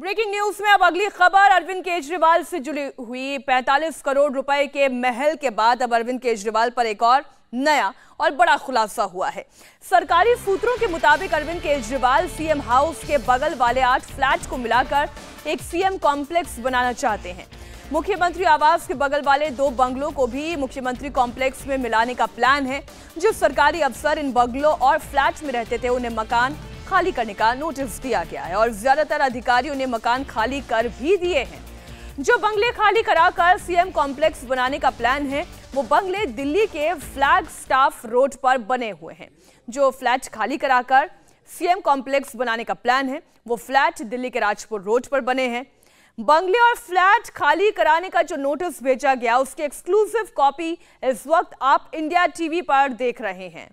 breaking news में अब अगली खबर अरविंद केजरीवाल से जुड़ी हुई 45 करोड़ रुपए के महल के बाद अब अरविंद केजरीवाल पर एक और नया और बड़ा खुलासा हुआ है सरकारी सूत्रों के मुताबिक अरविंद केजरीवाल सीएम हाउस के बगल वाले आठ फ्लैट को मिलाकर एक सीएम कॉम्प्लेक्स बनाना चाहते हैं मुख्यमंत्री आवास के बगल वाले दो बंगलों को भी मुख्यमंत्री कॉम्प्लेक्स में मिलाने का प्लान है जो सरकारी अफसर इन बंगलों और फ्लैट में रहते थे उन्हें मकान खाली करने का नोटिस दिया गया है और ज्यादातर अधिकारियों ने मकान खाली कर भी दिए हैं जो बंगले खाली कराकर सीएम कॉम्प्लेक्स बनाने का प्लान है वो बंगले दिल्ली के फ्लैग स्टाफ रोड पर बने हुए हैं जो फ्लैट खाली कराकर सीएम कॉम्प्लेक्स बनाने का प्लान है वो फ्लैट दिल्ली के राजपुर रोड पर बने हैं बंगले और फ्लैट खाली कराने का जो नोटिस भेजा गया उसकी एक्सक्लूसिव कॉपी इस वक्त आप इंडिया टीवी पर देख रहे हैं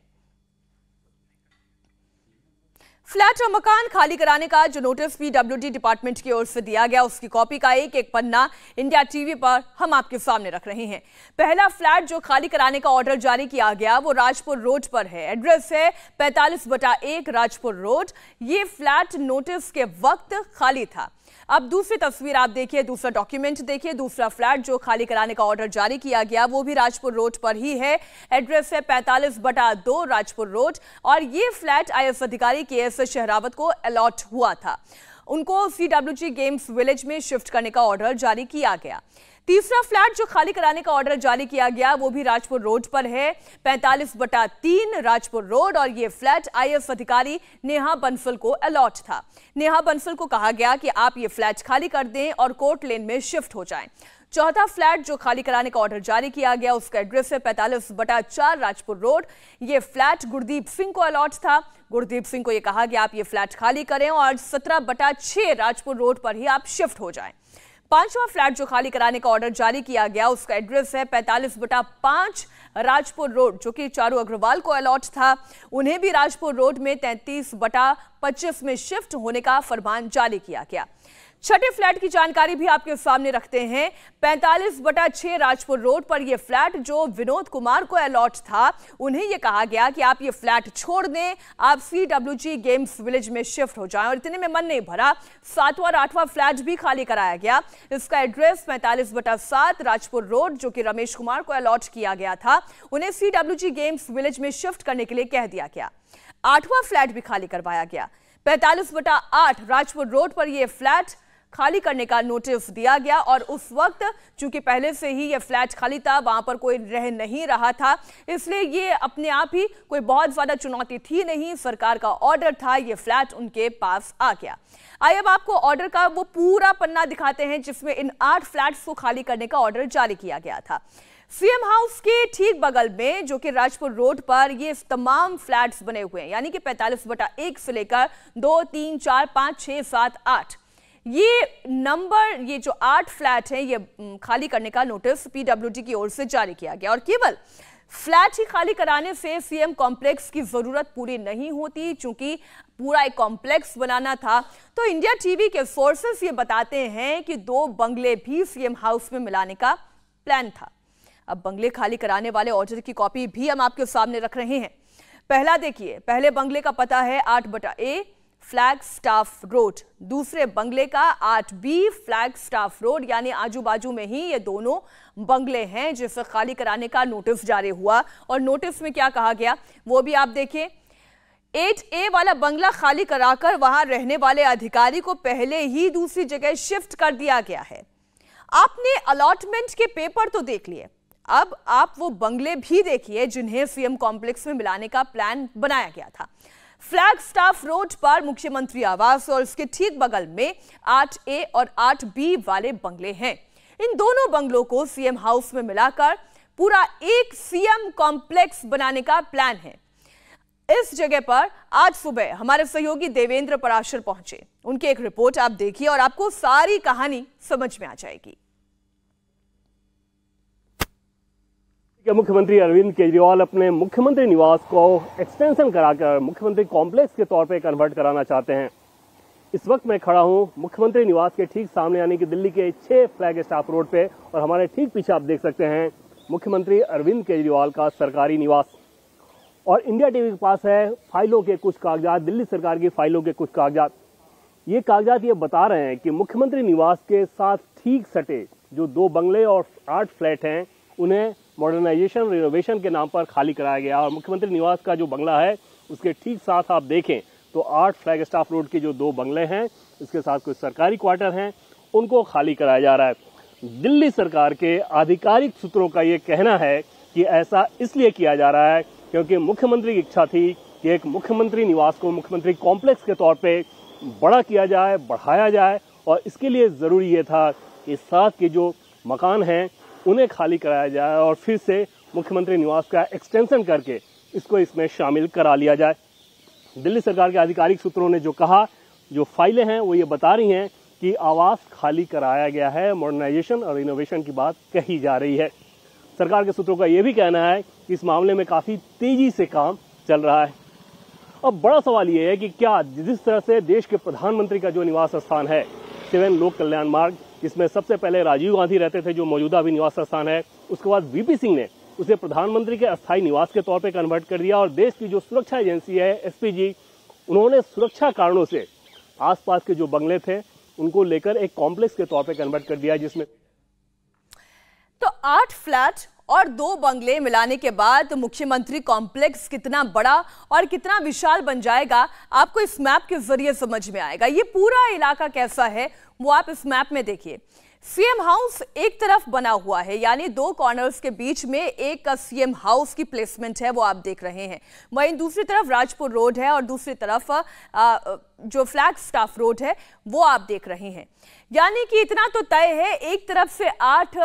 फ्लैट और मकान खाली कराने का जो नोटिस पीडब्ल्यूडी डिपार्टमेंट की ओर से दिया गया उसकी कॉपी का एक एक पन्ना इंडिया टीवी पर हम आपके सामने रख रहे हैं पहला फ्लैट जो खाली कराने का ऑर्डर जारी किया गया वो राजपुर रोड पर है एड्रेस है पैंतालीस बटा एक राजपुर रोड ये फ्लैट नोटिस के वक्त खाली था अब दूसरी तस्वीर आप देखिए दूसरा डॉक्यूमेंट देखिए दूसरा फ्लैट जो खाली कराने का ऑर्डर जारी किया गया वो भी राजपुर रोड पर ही है एड्रेस है पैंतालीस बटा दो राजपुर रोड और ये फ्लैट आई अधिकारी के एस शहरावत को अलॉट हुआ था उनको सी गेम्स विलेज में शिफ्ट करने का ऑर्डर जारी किया गया तीसरा फ्लैट जो खाली कराने का ऑर्डर जारी किया गया वो भी राजपुर रोड पर है पैंतालीस बटा तीन राजपुर रोड और ये फ्लैट आईएएस अधिकारी नेहा बंसल को अलॉट था नेहा बंसल को कहा गया कि आप ये फ्लैट खाली कर दें और कोर्ट लेन में शिफ्ट हो जाए चौथा फ्लैट जो खाली कराने का ऑर्डर जारी किया गया उसका एड्रेस है पैंतालीस बटा चार राजपुर रोड ये फ्लैट गुरदीप सिंह को अलॉट था गुरदीप सिंह को यह कहा कि आप ये फ्लैट खाली करें और सत्रह बटा छह राजपुर रोड पर ही आप शिफ्ट हो जाएं पांचवा फ्लैट जो खाली कराने का ऑर्डर जारी किया गया उसका एड्रेस है पैंतालीस बटा पांच राजपुर रोड जो कि चारू अग्रवाल को अलॉट था उन्हें भी राजपुर रोड में तैंतीस बटा पच्चीस में शिफ्ट होने का फरमान जारी किया गया छठे फ्लैट की जानकारी भी आपके सामने रखते हैं 45 बटा छह राजपुर रोड पर यह फ्लैट जो विनोद कुमार को अलॉट था उन्हें यह कहा गया कि आप ये फ्लैट छोड़ दें आप C W G games village में शिफ्ट हो जाएं और इतने में मन नहीं भरा सातवां और आठवां फ्लैट भी खाली कराया गया इसका एड्रेस पैंतालीस बटा सात राजपुर रोड जो कि रमेश कुमार को अलॉट किया गया था उन्हें C W G games village में शिफ्ट करने के लिए कह दिया गया आठवां फ्लैट भी खाली करवाया गया पैंतालीस बटा आठ राजपुर रोड पर यह फ्लैट खाली करने का नोटिस दिया गया और उस वक्त चूंकि पहले से ही यह फ्लैट खाली था वहां पर कोई रह नहीं रहा था इसलिए ये अपने आप ही कोई बहुत ज़्यादा चुनौती थी नहीं सरकार का ऑर्डर था ये फ्लैट उनके पास आ गया आइए अब आपको ऑर्डर का वो पूरा पन्ना दिखाते हैं जिसमें इन आठ फ्लैट्स को खाली करने का ऑर्डर जारी किया गया था सीएम हाउस के ठीक बगल में जो कि राजपुर रोड पर ये तमाम फ्लैट्स बने हुए हैं यानी कि 45 बटा एक से लेकर दो तीन चार पाँच छः सात आठ ये नंबर ये जो आठ फ्लैट हैं ये खाली करने का नोटिस पीडब्ल्यूडी की ओर से जारी किया गया और केवल फ्लैट ही खाली कराने से सीएम कॉम्प्लेक्स की ज़रूरत पूरी नहीं होती चूंकि पूरा एक कॉम्प्लेक्स बनाना था तो इंडिया टीवी के सोर्सेस ये बताते हैं कि दो बंगले भी सीएम हाउस में मिलाने का प्लान था अब बंगले खाली कराने वाले ऑर्डर की कॉपी भी हम आपके सामने रख रहे हैं पहला देखिए पहले बंगले का पता है आठ बटा ए फ्लैग स्टाफ रोड दूसरे बंगले का आठ बी फ्लैग स्टाफ रोड यानी आजू बाजू में ही ये दोनों बंगले हैं जिसे खाली कराने का नोटिस जारी हुआ और नोटिस में क्या कहा गया वो भी आप देखें एट ए वाला बंगला खाली कराकर वहां रहने वाले अधिकारी को पहले ही दूसरी जगह शिफ्ट कर दिया गया है आपने अलॉटमेंट के पेपर तो देख लिए अब आप वो बंगले भी देखिए जिन्हें सीएम कॉम्प्लेक्स में मिलाने का प्लान बनाया गया था फ्लैग स्टाफ रोड पर मुख्यमंत्री आवास और उसके ठीक बगल में आठ ए और आठ बी वाले बंगले हैं इन दोनों बंगलों को सीएम हाउस में मिलाकर पूरा एक सीएम कॉम्प्लेक्स बनाने का प्लान है इस जगह पर आज सुबह हमारे सहयोगी देवेंद्र पराशर पहुंचे उनकी एक रिपोर्ट आप देखिए और आपको सारी कहानी समझ में आ जाएगी मुख्यमंत्री अरविंद केजरीवाल अपने मुख्यमंत्री निवास को एक्सटेंशन कराकर मुख्यमंत्री कॉम्प्लेक्स के तौर पर कन्वर्ट कराना चाहते हैं इस वक्त मैं खड़ा हूं मुख्यमंत्री निवास के ठीक सामने यानी कि दिल्ली के छह फ्लैग स्टाफ रोड पे और हमारे ठीक पीछे आप देख सकते हैं मुख्यमंत्री अरविंद केजरीवाल का सरकारी निवास और इंडिया टीवी के पास है फाइलों के कुछ कागजात दिल्ली सरकार की फाइलों के कुछ कागजात ये कागजात ये बता रहे हैं कि मुख्यमंत्री निवास के साथ ठीक सटे जो दो बंगले और आठ फ्लैट हैं उन्हें मॉडर्नाइजेशन रिनोवेशन के नाम पर खाली कराया गया और मुख्यमंत्री निवास का जो बंगला है उसके ठीक साथ आप देखें तो आठ फ्लैग स्टाफ रोड के जो दो बंगले हैं इसके साथ कुछ सरकारी क्वार्टर हैं उनको खाली कराया जा रहा है दिल्ली सरकार के आधिकारिक सूत्रों का ये कहना है कि ऐसा इसलिए किया जा रहा है क्योंकि मुख्यमंत्री की इच्छा थी कि एक मुख्यमंत्री निवास को मुख्यमंत्री कॉम्प्लेक्स के तौर पर बड़ा किया जाए बढ़ाया जाए और इसके लिए ज़रूरी ये था कि साथ के जो मकान हैं उन्हें खाली कराया जाए और फिर से मुख्यमंत्री निवास का एक्सटेंशन करके इसको इसमें शामिल करा लिया जाए दिल्ली सरकार के आधिकारिक सूत्रों ने जो कहा जो फाइलें हैं वो ये बता रही हैं कि आवास खाली कराया गया है मॉडर्नाइजेशन और इनोवेशन की बात कही जा रही है सरकार के सूत्रों का ये भी कहना है कि इस मामले में काफ़ी तेजी से काम चल रहा है अब बड़ा सवाल ये है कि क्या जिस तरह से देश के प्रधानमंत्री का जो निवास स्थान है सेवन लोक कल्याण मार्ग इसमें सबसे पहले राजीव गांधी रहते थे जो मौजूदा अभी निवास स्थान है उसके बाद वीपी सिंह ने उसे प्रधानमंत्री के अस्थायी निवास के तौर पर कन्वर्ट कर दिया और देश की जो सुरक्षा एजेंसी है एस उन्होंने सुरक्षा कारणों से आसपास के जो बंगले थे उनको लेकर एक कॉम्प्लेक्स के तौर पर कन्वर्ट कर दिया जिसमें तो आठ फ्लैट और दो बंगले मिलाने के बाद मुख्यमंत्री कॉम्प्लेक्स कितना बड़ा और कितना विशाल बन जाएगा आपको इस मैप के जरिए समझ में आएगा ये पूरा इलाका कैसा है वो आप इस मैप में देखिए सीएम हाउस एक तरफ बना हुआ है यानी दो कॉर्नर्स के बीच में एक सीएम हाउस की प्लेसमेंट है वो आप देख रहे हैं वहीं दूसरी तरफ राजपुर रोड है और दूसरी तरफ आ, जो फ्लैग स्टाफ रोड है वो आप देख रहे हैं यानी कि इतना तो तय है एक तरफ से आठ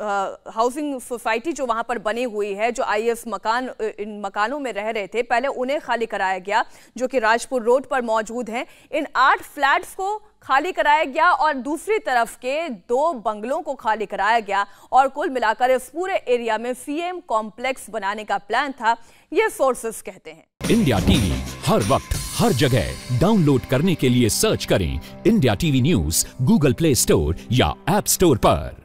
हाउसिंग सोसाइटी जो वहां पर बनी हुई है जो आई मकान इन मकानों में रह रहे थे पहले उन्हें खाली कराया गया जो कि राजपुर रोड पर मौजूद हैं इन आठ फ्लैट्स को खाली कराया गया और दूसरी तरफ के दो बंगलों को खाली कराया गया और कुल मिलाकर इस पूरे एरिया में सीएम कॉम्प्लेक्स e बनाने का प्लान था ये सोर्सेस कहते हैं इंडिया टीवी हर वक्त हर जगह डाउनलोड करने के लिए सर्च करें India TV news Google Play Store या एप स्टोर पर